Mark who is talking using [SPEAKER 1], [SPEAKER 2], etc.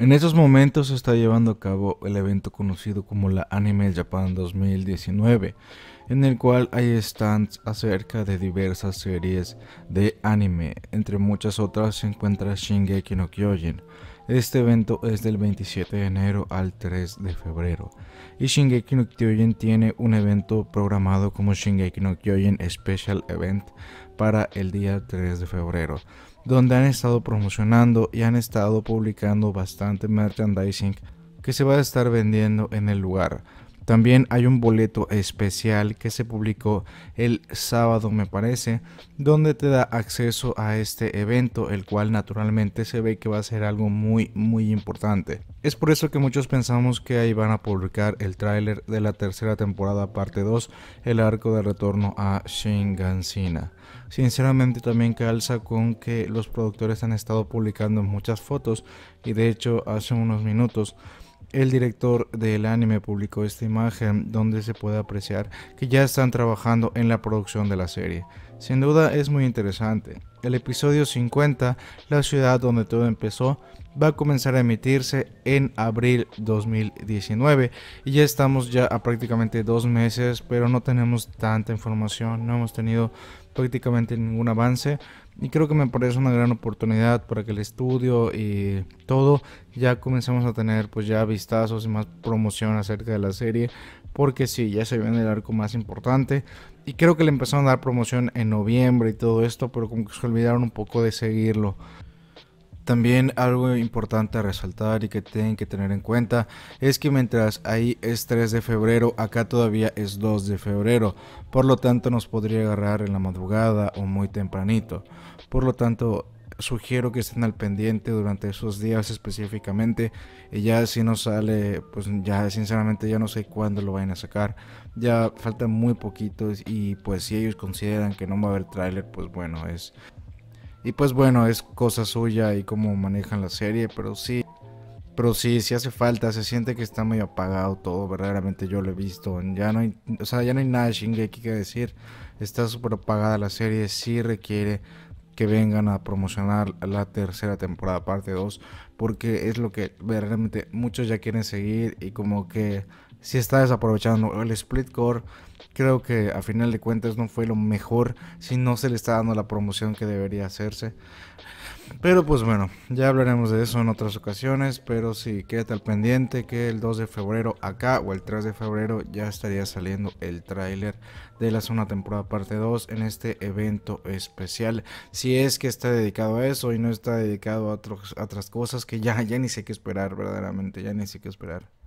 [SPEAKER 1] En estos momentos se está llevando a cabo el evento conocido como la Anime Japan 2019, en el cual hay stands acerca de diversas series de anime, entre muchas otras se encuentra Shingeki no Kyojin. Este evento es del 27 de enero al 3 de febrero, y Shingeki no Kyojin tiene un evento programado como Shingeki no Kyojin Special Event para el día 3 de febrero donde han estado promocionando y han estado publicando bastante merchandising que se va a estar vendiendo en el lugar. También hay un boleto especial que se publicó el sábado, me parece, donde te da acceso a este evento, el cual naturalmente se ve que va a ser algo muy, muy importante. Es por eso que muchos pensamos que ahí van a publicar el tráiler de la tercera temporada, parte 2, el arco de retorno a Shingansina. Sinceramente también calza con que los productores han estado publicando muchas fotos y de hecho hace unos minutos el director del anime publicó esta imagen donde se puede apreciar que ya están trabajando en la producción de la serie. Sin duda es muy interesante. El episodio 50, La ciudad donde todo empezó, va a comenzar a emitirse en abril 2019 y ya estamos ya a prácticamente dos meses, pero no tenemos tanta información, no hemos tenido prácticamente ningún avance y creo que me parece una gran oportunidad para que el estudio y todo ya comencemos a tener pues ya vistazos y más promoción acerca de la serie porque sí, ya se en el arco más importante y creo que le empezaron a dar promoción en noviembre y todo esto, pero como que se olvidaron un poco de seguirlo. También algo importante a resaltar y que tienen que tener en cuenta es que mientras ahí es 3 de febrero, acá todavía es 2 de febrero, por lo tanto nos podría agarrar en la madrugada o muy tempranito. Por lo tanto, sugiero que estén al pendiente durante esos días específicamente. Y ya si no sale, pues ya sinceramente ya no sé cuándo lo vayan a sacar. Ya faltan muy poquitos y pues si ellos consideran que no va a haber tráiler, pues bueno, es... Y pues bueno, es cosa suya y cómo manejan la serie, pero sí, pero sí, sí hace falta, se siente que está medio apagado todo, verdaderamente yo lo he visto. Ya no hay, o sea, ya no hay nada de Shingeki que decir. Está súper apagada la serie, sí requiere que vengan a promocionar la tercera temporada, parte 2, porque es lo que realmente muchos ya quieren seguir y como que si está desaprovechando el split core. Creo que a final de cuentas no fue lo mejor si no se le está dando la promoción que debería hacerse. Pero pues bueno, ya hablaremos de eso en otras ocasiones, pero sí, quédate al pendiente que el 2 de febrero acá o el 3 de febrero ya estaría saliendo el tráiler de la segunda temporada parte 2 en este evento especial. Si es que está dedicado a eso y no está dedicado a, otras cosas que ya, ya ni sé qué esperar verdaderamente, ya ni sé qué esperar.